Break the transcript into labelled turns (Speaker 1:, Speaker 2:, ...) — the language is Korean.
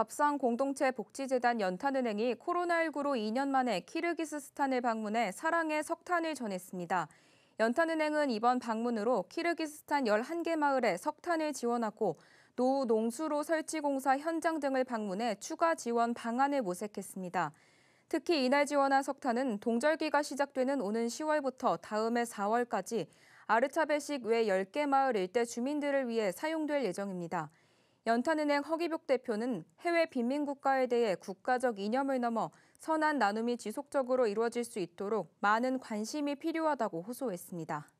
Speaker 1: 밥상 공동체 복지재단 연탄은행이 코로나19로 2년 만에 키르기스스탄을 방문해 사랑의 석탄을 전했습니다. 연탄은행은 이번 방문으로 키르기스스탄 11개 마을에 석탄을 지원하고 노후 농수로 설치 공사 현장 등을 방문해 추가 지원 방안을 모색했습니다. 특히 이날 지원한 석탄은 동절기가 시작되는 오는 10월부터 다음해 4월까지 아르차베식 외 10개 마을 일대 주민들을 위해 사용될 예정입니다. 연탄은행 허기복 대표는 해외 빈민국가에 대해 국가적 이념을 넘어 선한 나눔이 지속적으로 이루어질 수 있도록 많은 관심이 필요하다고 호소했습니다.